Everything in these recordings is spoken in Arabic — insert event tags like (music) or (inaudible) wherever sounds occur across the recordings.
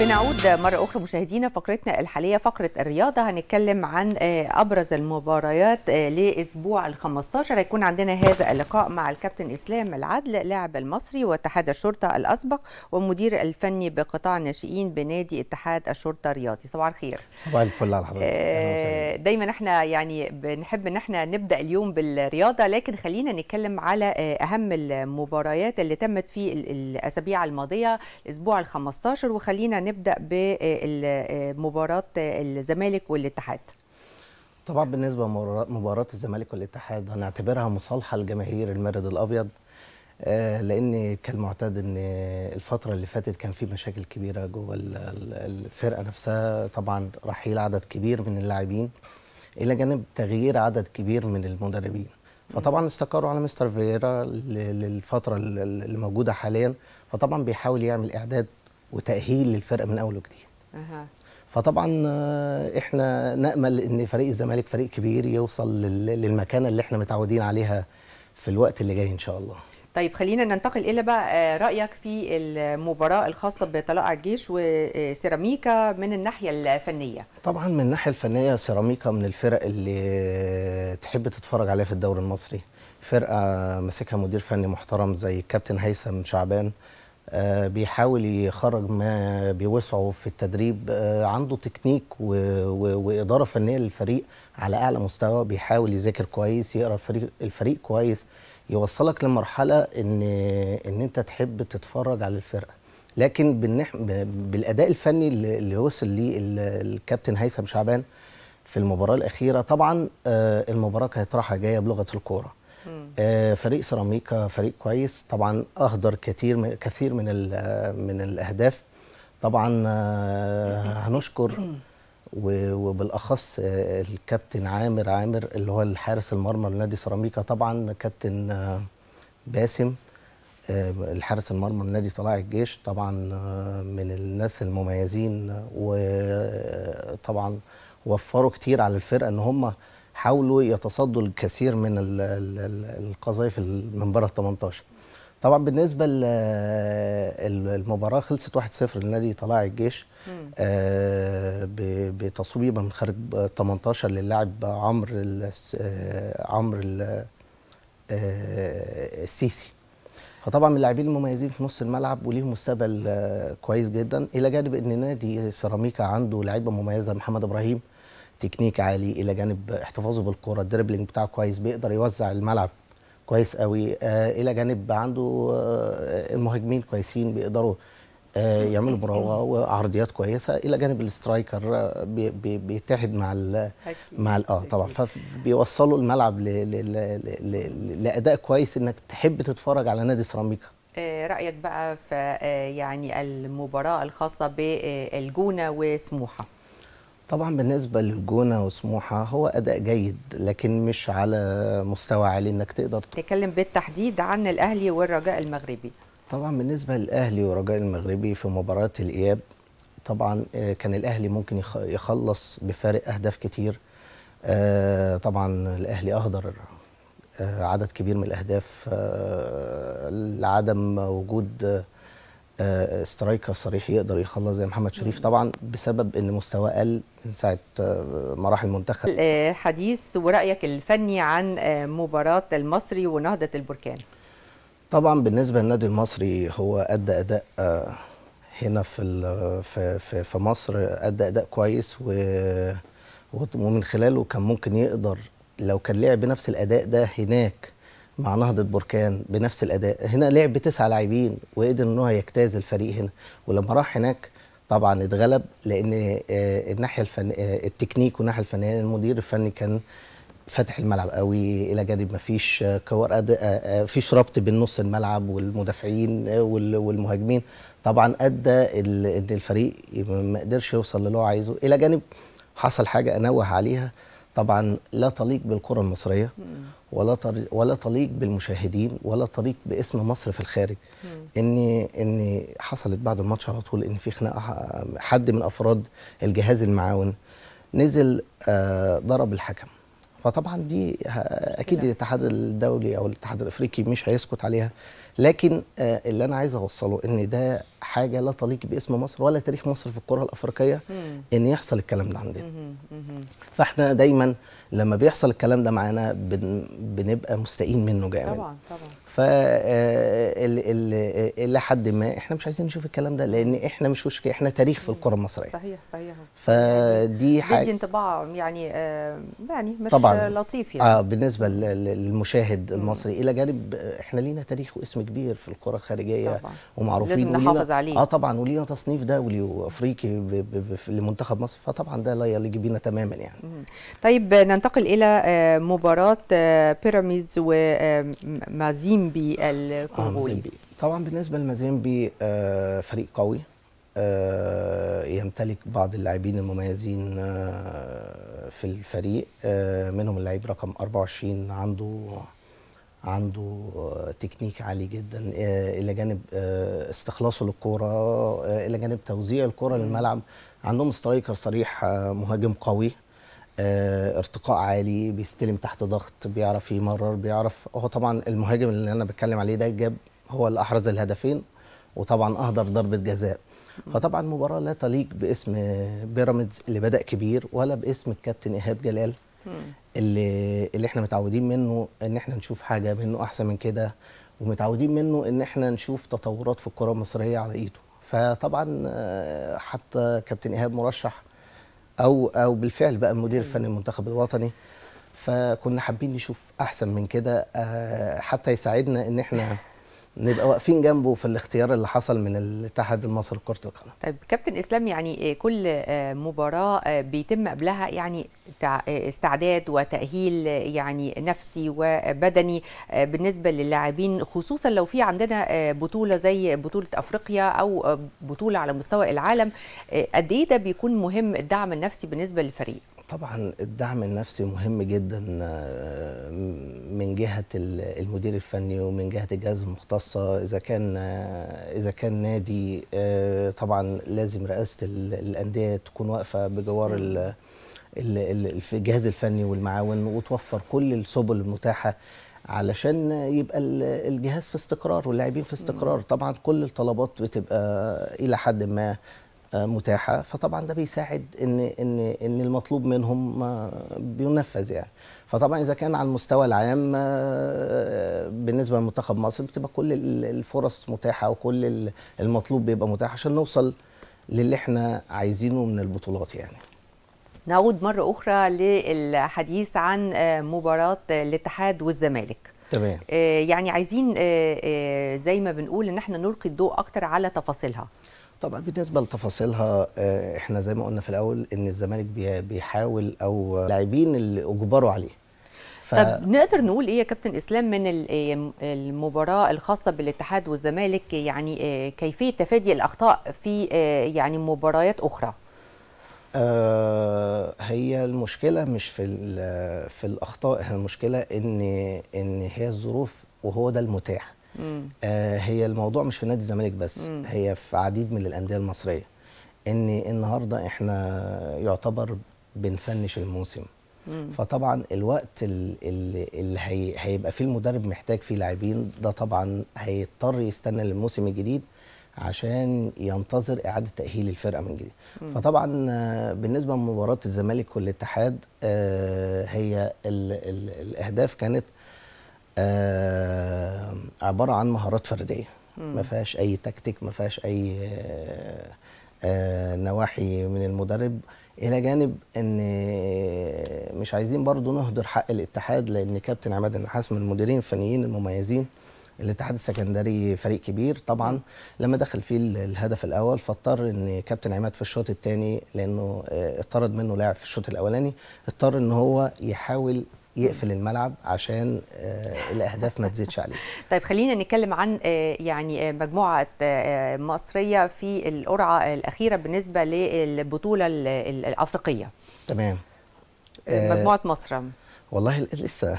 بنعود مرة أخرى مشاهدينا فقرتنا الحالية فقرة الرياضة هنتكلم عن آه، أبرز المباريات آه، لأسبوع ال 15 هيكون عندنا هذا اللقاء مع الكابتن إسلام العدل لاعب المصري واتحاد الشرطة الأسبق والمدير الفني بقطاع الناشئين بنادي اتحاد الشرطة الرياضي صباح الخير صباح الفل على حضرتك آه، دايما احنا يعني بنحب ان احنا نبدأ اليوم بالرياضة لكن خلينا نتكلم على أهم المباريات اللي تمت في الأسابيع الماضية أسبوع ال 15 وخلينا هنبدا بمباراه آه، آه، آه، الزمالك والاتحاد طبعا بالنسبه لمباراه الزمالك والاتحاد هنعتبرها مصالحه لجماهير المارد الابيض لان كالمعتاد ان الفتره اللي فاتت كان في مشاكل كبيره جوه الفرقه نفسها طبعا رحيل عدد كبير من اللاعبين الى جانب تغيير عدد كبير من المدربين فطبعا استقروا على مستر فييرا للفتره اللي موجوده حاليا فطبعا بيحاول يعمل اعداد وتاهيل للفرقه من اول وجديد فطبعا آه، احنا نامل ان فريق الزمالك فريق كبير يوصل للمكانه اللي احنا متعودين عليها في الوقت اللي جاي ان شاء الله طيب خلينا ننتقل الى بقى آه، رايك في المباراه الخاصه بطلائع الجيش وسيراميكا من الناحيه الفنيه طبعا من الناحيه الفنيه سيراميكا من الفرق اللي تحب تتفرج عليها في الدوري المصري فرقه ماسكها مدير فني محترم زي الكابتن هيثم شعبان آه، بيحاول يخرج ما بوسعه في التدريب آه، عنده تكنيك واداره فنيه للفريق على اعلى مستوى بيحاول يذاكر كويس يقرا الفريق الفريق كويس يوصلك لمرحله ان ان انت تحب تتفرج على الفرقه لكن بالنح... بالاداء الفني اللي وصل ليه الكابتن هيثم شعبان في المباراه الاخيره طبعا آه، المباراه كانت رايحه جايه بلغه الكوره آه فريق سيراميكا فريق كويس طبعا اهدر كتير من كثير من من الاهداف طبعا آه، هنشكر وبالاخص آه، الكابتن عامر عامر اللي هو الحارس المرمى لنادي سيراميكا طبعا كابتن آه، باسم الحارس المرمى لنادي طلائع الجيش طبعا من الناس المميزين وطبعا وفروا كتير على الفرقه ان هم حاولوا يتصدوا الكثير من القذايف من بره 18 طبعا بالنسبه للمباراه خلصت 1-0 لنادي طلائع الجيش آه، بتصويبه من خارج 18 للاعب عمرو آه، عمرو آه، السيسي فطبعا من اللاعبين المميزين في نص الملعب وليهم مستقبل كويس جدا الى جانب ان نادي سيراميكا عنده لعيبه مميزه محمد ابراهيم تكنيك عالي الى جانب احتفاظه بالكره الدربلينج بتاعه كويس بيقدر يوزع الملعب كويس قوي آه، الى جانب عنده آه، المهاجمين كويسين بيقدروا آه، يعملوا مراوغه وعرضيات كويسه الى جانب الاسترايكر بيتحد مع مع اه طبعا فبيوصلوا الملعب لاداء كويس انك تحب تتفرج على نادي سيراميكا رايك بقى في يعني المباراه الخاصه بالجونه وسموحه طبعا بالنسبه للجونه وسموحه هو اداء جيد لكن مش على مستوى عالي انك تقدر تتكلم بالتحديد عن الاهلي والرجاء المغربي طبعا بالنسبه للاهلي والرجاء المغربي في مباراه الاياب طبعا آه، كان الاهلي ممكن يخلص بفارق اهداف كتير آه، طبعا الاهلي اهدر آه، عدد كبير من الاهداف لعدم وجود آه، سترايكر صريح يقدر يخلص زي محمد شريف طبعا بسبب ان مستواه قل من ساعه آه، مراحل المنتخب آه، حديث ورايك الفني عن مباراه المصري ونهضه البركان طبعا بالنسبه للنادي المصري هو ادى اداء هنا في في في مصر ادى اداء كويس و ومن خلاله كان ممكن يقدر لو كان لعب بنفس الاداء ده هناك مع نهضه بركان بنفس الاداء هنا لعب بتسعة لاعبين وقدر ان هو يجتاز الفريق هنا ولما راح هناك طبعا اتغلب لان آه، الناحيه الفن آه، التكنيك والناحيه الفنيه المدير الفني كان فتح الملعب قوي الى جانب ما فيش آه، كوار فيش ربط بين نص الملعب والمدافعين والمهاجمين طبعا ادى ان الفريق ما قدرش يوصل للي هو عايزه الى جانب حصل حاجه انوه عليها طبعا لا تليق بالكره المصريه ولا ولا تليق بالمشاهدين ولا تليق باسم مصر في الخارج ان ان حصلت بعد الماتش على طول ان في خناقه حد من افراد الجهاز المعاون نزل آه، ضرب الحكم فطبعا دي اكيد الاتحاد الدولي او الاتحاد الافريقي مش هيسكت عليها لكن آه، اللي انا عايز اوصله ان ده حاجه لا تليق باسم مصر ولا تاريخ مصر في الكره الافريقيه ان يحصل الكلام ده عندنا فاحنا دايما لما بيحصل الكلام ده معانا بنبقى مستائين منه جامد طبعا طبعا ف آه، آه، آه، الى حد ما احنا مش عايزين نشوف الكلام ده لان احنا مش وشك احنا تاريخ في الكره المصريه صحيح صحيح فدي يعني حاجه بيدي انطباع يعني يعني مش طبعا لطيف يعني اه بالنسبه للمشاهد المصري الى جانب احنا لينا تاريخ واسم كبير في الكره الخارجيه طبعا. ومعروفين لازم نحافظ عليه اه طبعا ولينا تصنيف دولي وافريقي لمنتخب مصر فطبعا ده لا يليق بينا تماما يعني مم. طيب ننتقل الى مباراه بيراميدز ومازيمبي مازيمبي الكونغولي آه طبعا بالنسبه لمازيمبي آه فريق قوي آه يمتلك بعض اللاعبين المميزين آه في الفريق آه منهم اللاعب رقم 24 عنده عنده تكنيك عالي جدا آه، الى جانب آه، استخلاصه للكوره آه، الى جانب توزيع الكوره للملعب عندهم سترايكر صريح مهاجم قوي آه، ارتقاء عالي بيستلم تحت ضغط بيعرف يمرر بيعرف هو طبعا المهاجم اللي انا بتكلم عليه ده جاب هو اللي احرز الهدفين وطبعا اهدر ضربه جزاء فطبعا مباراه لا تليق باسم بيراميدز اللي بدا كبير ولا باسم الكابتن ايهاب جلال اللي اللي احنا متعودين منه ان احنا نشوف حاجه منه احسن من كده ومتعودين منه ان احنا نشوف تطورات في الكره المصريه على ايده فطبعا آه، حتى كابتن ايهاب مرشح او او بالفعل بقى المدير الفني المنتخب الوطني فكنا حابين نشوف احسن من كده آه، حتى يساعدنا ان احنا نبقى واقفين جنبه في الاختيار اللي حصل من الاتحاد المصري لكره القدم. طيب كابتن اسلام يعني آه، كل آه، مباراه آه، بيتم قبلها يعني استعداد وتاهيل يعني نفسي وبدني بالنسبه للاعبين خصوصا لو في عندنا بطوله زي بطوله افريقيا او بطوله على مستوى العالم قد ايه ده بيكون مهم الدعم النفسي بالنسبه للفريق؟ طبعا الدعم النفسي مهم جدا آه، من جهه المدير الفني ومن جهه الجهاز المختصه اذا كان آه، اذا كان نادي آه، طبعا لازم رئاسه الانديه تكون واقفه بجوار الجهاز الفني والمعاون وتوفر كل السبل المتاحه علشان يبقى الجهاز في استقرار واللاعبين في استقرار طبعا كل الطلبات بتبقى الى حد ما آه، متاحه فطبعا ده بيساعد ان ان ان المطلوب منهم آه، بينفذ يعني فطبعا اذا كان على المستوى العام آه، بالنسبه لمنتخب مصر بتبقى كل الفرص متاحه وكل المطلوب بيبقى متاح عشان نوصل للي احنا عايزينه من البطولات يعني نعود مرة أخرى للحديث عن مباراة الاتحاد والزمالك تمام يعني عايزين زي ما بنقول ان احنا نلقي الضوء اكتر على تفاصيلها طبعا بالنسبه لتفاصيلها آه، احنا زي ما قلنا في الاول ان الزمالك بيحاول او لاعبين اللي اجبروا عليه ف... طب نقدر نقول ايه يا كابتن اسلام من آه، المباراه الخاصه بالاتحاد والزمالك يعني آه، كيفيه تفادي الاخطاء في يعني مباريات اخرى هي المشكله مش في في الاخطاء المشكله ان ان هي الظروف وهو ده المتاح آه هي الموضوع مش في نادي الزمالك بس مم. هي في عديد من الانديه المصريه ان النهارده احنا يعتبر بنفنش الموسم مم. فطبعا الوقت اللي, اللي هي هيبقى فيه المدرب محتاج فيه لاعبين ده طبعا هيضطر يستنى للموسم الجديد عشان ينتظر اعاده تاهيل الفرقه من جديد مم. فطبعا آه، بالنسبه لمباراه الزمالك والاتحاد آه، هي الـ الـ الاهداف كانت آه عباره عن مهارات فرديه ما فيهاش اي تكتيك ما فيهاش اي آه آه نواحي من المدرب الى جانب ان آه، مش عايزين برضو نهدر حق الاتحاد لان كابتن عماد النحاس من المديرين الفنيين المميزين الاتحاد السكندري فريق كبير طبعا لما دخل فيه الهدف الاول فاضطر ان كابتن عماد في الشوط الثاني لانه اطرد آه، منه لاعب في الشوط الاولاني اضطر ان هو يحاول يقفل الملعب عشان آه، الاهداف ما تزيدش عليه (laughs) طيب خلينا نتكلم عن آه، يعني آه، مجموعه مصريه في القرعه الاخيره بالنسبه للبطوله الافريقيه تمام مجموعه مصر والله لسه (laughs)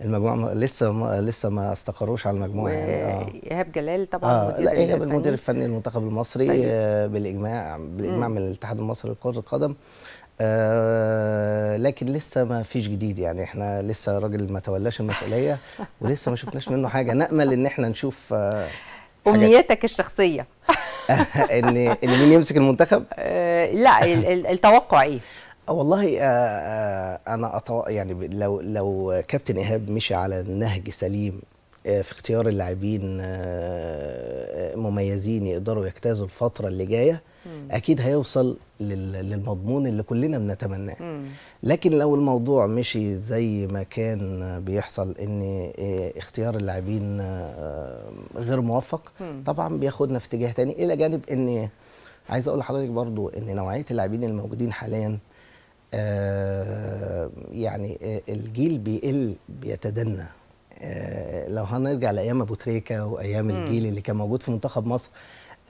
المجموعه لسه ما لسه ما استقروش على المجموعه يعني ايهاب جلال طبعا آه المدير لا ايهاب المدير الفني للمنتخب المصري طيب. بالاجماع بالاجماع م. من الاتحاد المصري لكره القدم آه لكن لسه ما فيش جديد يعني احنا لسه راجل ما تولاش المسؤوليه ولسه ما شفناش منه حاجه نامل ان احنا نشوف آه الشخصيه (laughs) ان ان مين يمسك المنتخب آه لا التوقع ايه آه، والله آه، آه، انا أطو... يعني لو لو كابتن ايهاب مشي على نهج سليم في اختيار اللاعبين آه، آه، مميزين يقدروا يجتازوا الفتره اللي جايه اكيد هيوصل للمضمون اللي كلنا بنتمناه لكن لو الموضوع مشي زي ما كان بيحصل ان آه، اختيار اللاعبين غير موفق طبعا بياخدنا في اتجاه تاني الى جانب ان عايز اقول لحضرتك برضو ان نوعيه اللاعبين الموجودين حاليا يعني الجيل بيقل بيتدنى آه، لو هنرجع لايام ابو تريكه وايام الجيل اللي كان موجود في منتخب مصر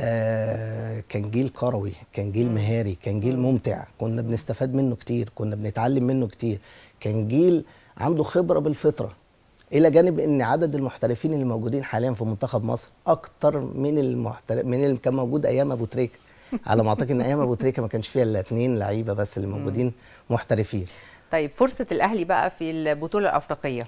آه، كان جيل كروي كان جيل مهاري كان جيل ممتع كنا بنستفاد منه كتير كنا بنتعلم منه كتير كان جيل عنده خبره بالفطره الى جانب ان عدد المحترفين اللي موجودين حاليا في منتخب مصر اكتر من المحترف من اللي كان موجود ايام ابو تريكه على ما اعتقد ان ايام ابو تريكه ما كانش فيها الا اثنين لعيبه بس اللي موجودين محترفين طيب فرصه الاهلي بقى في البطوله الافريقيه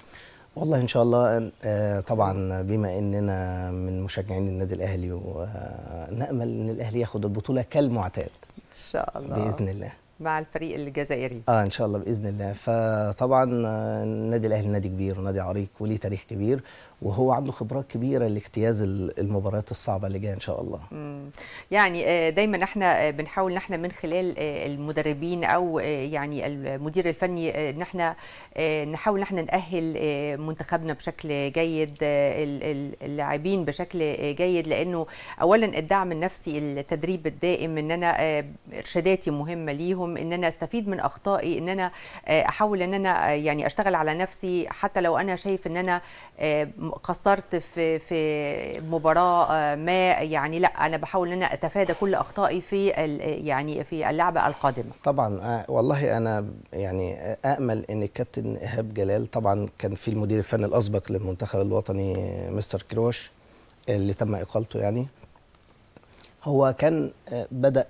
والله ان شاء الله آه، طبعا بما اننا من مشجعين النادي الاهلي ونامل ان الاهلي ياخد البطوله كالمعتاد ان شاء الله باذن الله مع الفريق الجزائري اه ان شاء الله باذن الله فطبعا آه، النادي الاهلي نادي كبير ونادي عريق وليه تاريخ كبير وهو عنده خبرات كبيره لاجتياز المباريات الصعبه اللي جايه ان شاء الله يعني آه، دايما احنا آه، بنحاول ان احنا من خلال آه، المدربين او يعني المدير الفني ان احنا نحاول ان احنا ناهل منتخبنا بشكل جيد اللاعبين بشكل جيد لانه اولا الدعم النفسي التدريب الدائم ان انا ارشاداتي مهمه ليهم ان انا استفيد من اخطائي ان انا احاول ان انا يعني اشتغل على نفسي حتى لو انا شايف ان انا قصرت في في مباراه آه، ما يعني لا انا بحاول ان انا اتفادى كل اخطائي في يعني في اللعبه القادمه طبعا آه، والله انا يعني امل ان الكابتن ايهاب جلال طبعا كان في المدير الفني الاسبق للمنتخب الوطني مستر كروش آه، اللي تم اقالته يعني هو كان بدا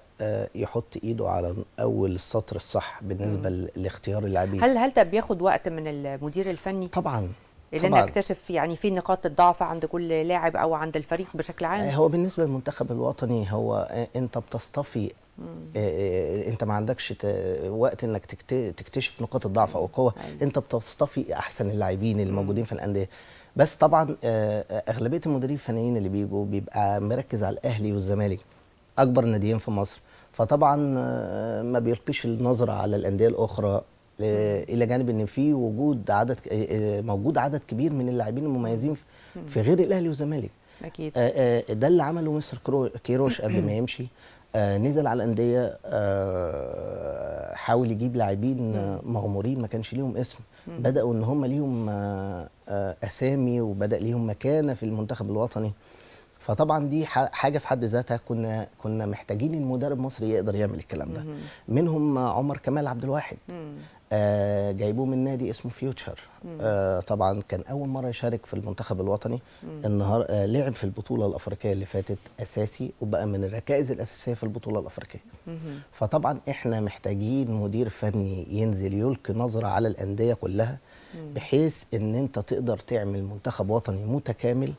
يحط ايده على اول السطر الصح بالنسبه لاختيار اللاعبين هل هل ده بياخد وقت من المدير الفني طبعا اللي نكتشف يعني في نقاط الضعف عند كل لاعب او عند الفريق بشكل عام هو بالنسبه للمنتخب الوطني هو انت بتصطفي انت ما عندكش وقت انك تكتشف نقاط الضعف او القوه أيوة. انت بتصطفي احسن اللاعبين اللي موجودين في الانديه بس طبعا آه، آه، اغلبيه المديرين الفنيين اللي بيجوا بيبقى مركز على الاهلي والزمالك اكبر ناديين في مصر فطبعا آه، ما بيلقيش النظره على الانديه الاخرى آه، الى جانب ان في وجود عدد آه، آه، موجود عدد كبير من اللاعبين المميزين في غير الاهلي والزمالك اكيد ده اللي عمله مستر كيروش قبل ما يمشي نزل على الانديه حاول يجيب لاعبين مغمورين ما كانش ليهم اسم بداوا ان هم ليهم اسامي وبدا ليهم مكانه في المنتخب الوطني فطبعا دي حاجه في حد ذاتها كنا كنا محتاجين المدرب المصري يقدر يعمل الكلام ده منهم عمر كمال عبد الواحد آه جايبوه من نادي اسمه فيوتشر آه طبعا كان اول مره يشارك في المنتخب الوطني النهار آه لعب في البطوله الافريقيه اللي فاتت اساسي وبقى من الركائز الاساسيه في البطوله الافريقيه فطبعا احنا محتاجين مدير فني ينزل يلقي نظره على الانديه كلها بحيث ان انت تقدر تعمل منتخب وطني متكامل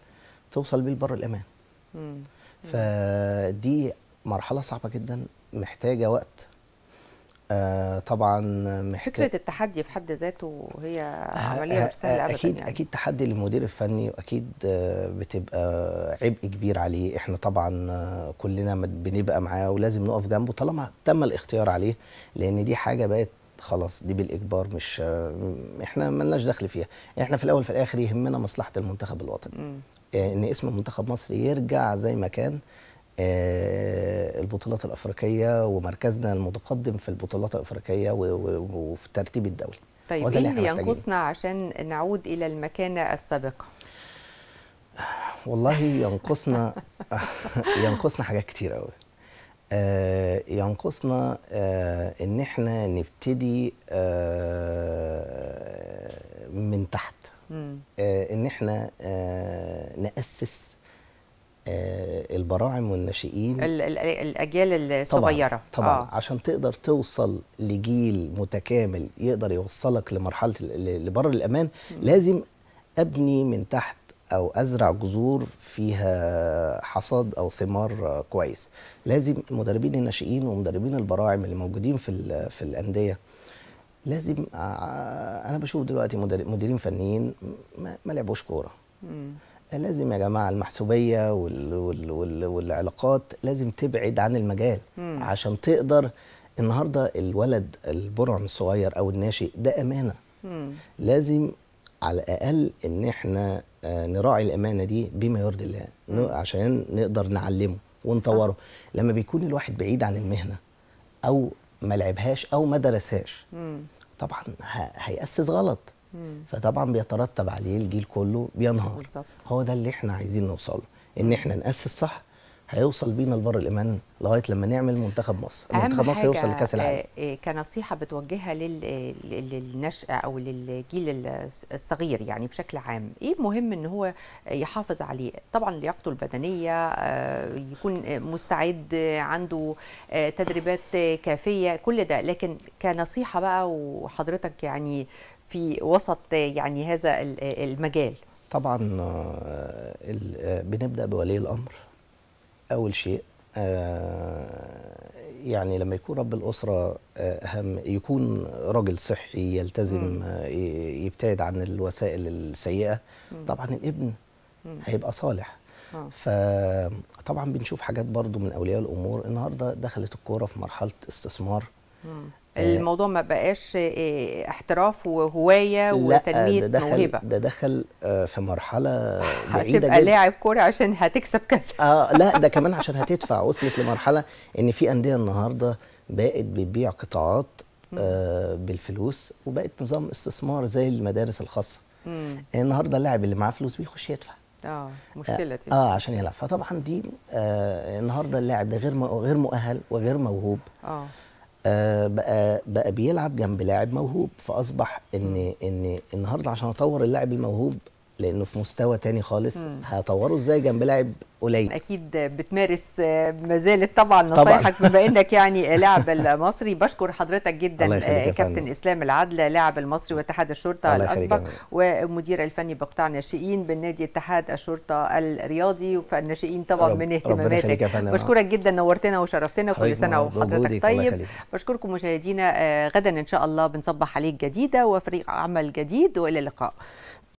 توصل بيه لبر الامان فدي مرحله صعبه جدا محتاجه وقت آه طبعا محتاج فكره التحدي في حد ذاته هي آه، عمليه آه سهله آه، ابدا اكيد يعني. اكيد تحدي للمدير الفني واكيد آه، بتبقى عبء كبير عليه احنا طبعا كلنا بنبقى معاه ولازم نقف جنبه طالما تم الاختيار عليه لان دي حاجه بقت خلاص دي بالاجبار مش احنا مالناش دخل فيها احنا في الاول في الاخر يهمنا مصلحه المنتخب الوطني ان اسم منتخب مصر يرجع زي ما كان آه، البطولات الافريقيه ومركزنا المتقدم في البطولات الافريقيه وفي الترتيب الدولي طيب ايه اللي ينقصنا عشان نعود الى المكانه السابقه والله ينقصنا (laughs) ينقصنا حاجات كتير قوي آه، ينقصنا آه، ان احنا نبتدي آه، من تحت ان احنا ناسس البراعم والناشئين الاجيال الصغيره طبعا, طبعًا آه. عشان تقدر توصل لجيل متكامل يقدر يوصلك لمرحله لبر الامان لازم ابني من تحت او ازرع جذور فيها حصاد او ثمار كويس لازم مدربين الناشئين ومدربين البراعم اللي موجودين في في الانديه لازم انا بشوف دلوقتي مديرين فنيين ما لعبوش كوره لازم يا جماعه المحسوبيه وال وال وال والعلاقات لازم تبعد عن المجال مم. عشان تقدر النهارده الولد البرعم الصغير او الناشئ ده امانه مم. لازم على الاقل ان احنا آه، نراعي الامانه دي بما يرضي الله عشان نقدر نعلمه ونطوره صح. لما بيكون الواحد بعيد عن المهنه او ما لعبهاش او ما درسهاش طبعا هيأسس غلط فطبعا بيترتب عليه الجيل كله بينهار هو ده اللي احنا عايزين نوصله ان احنا نأسس صح هيوصل بينا لبر الايمان لغايه لما نعمل منتخب مصر منتخب مصر يوصل لكاس العالم آه، آه، كنصيحه بتوجهها للنشأة او للجيل الصغير يعني بشكل عام ايه مهم ان هو يحافظ عليه طبعا لياقته البدنيه آه، يكون مستعد عنده تدريبات كافيه كل ده لكن كنصيحه بقى وحضرتك يعني في وسط يعني هذا المجال طبعا بنبدا بولي الامر أول شيء آه، يعني لما يكون رب الأسرة آه، أهم يكون راجل صحي يلتزم آه، يبتعد عن الوسائل السيئة طبعا الابن هيبقى صالح فطبعا بنشوف حاجات برضو من أولياء الأمور النهاردة دخلت الكورة في مرحلة استثمار آه. الموضوع ما بقاش آه، احتراف وهوايه وتنميه ده دخل موهبه ده دخل آه، في مرحله (laughs) بعيده جدا هتبقى لاعب كوره عشان هتكسب كذا اه لا ده كمان عشان هتدفع وصلت لمرحله ان في انديه النهارده بقت بتبيع قطاعات آه بالفلوس وبقت نظام استثمار زي المدارس الخاصه مم. النهارده اللاعب اللي معاه فلوس بيخش يدفع اه مشكله دي اه عشان يلعب فطبعا دي آه النهارده اللاعب ده غير غير مؤهل وغير موهوب اه آه، بقى بقى بيلعب جنب لاعب موهوب فاصبح ان ان النهارده عشان اطور اللاعب الموهوب لانه في مستوى تاني خالص هطوره ازاي جنب لاعب قليل اكيد بتمارس ما زالت طبعا نصايحك بما انك يعني (laughs) لاعب المصري بشكر حضرتك جدا آه، كابتن اسلام العدل لاعب المصري واتحاد الشرطه الاسبق والمدير الفني بقطاع ناشئين بالنادي اتحاد الشرطه الرياضي فالناشئين طبعا من اهتماماتك آه. بشكرك جدا نورتنا وشرفتنا كل سنه وحضرتك طيب بشكركم مشاهدينا آه، غدا ان شاء الله بنصبح عليك جديده وفريق عمل جديد والى اللقاء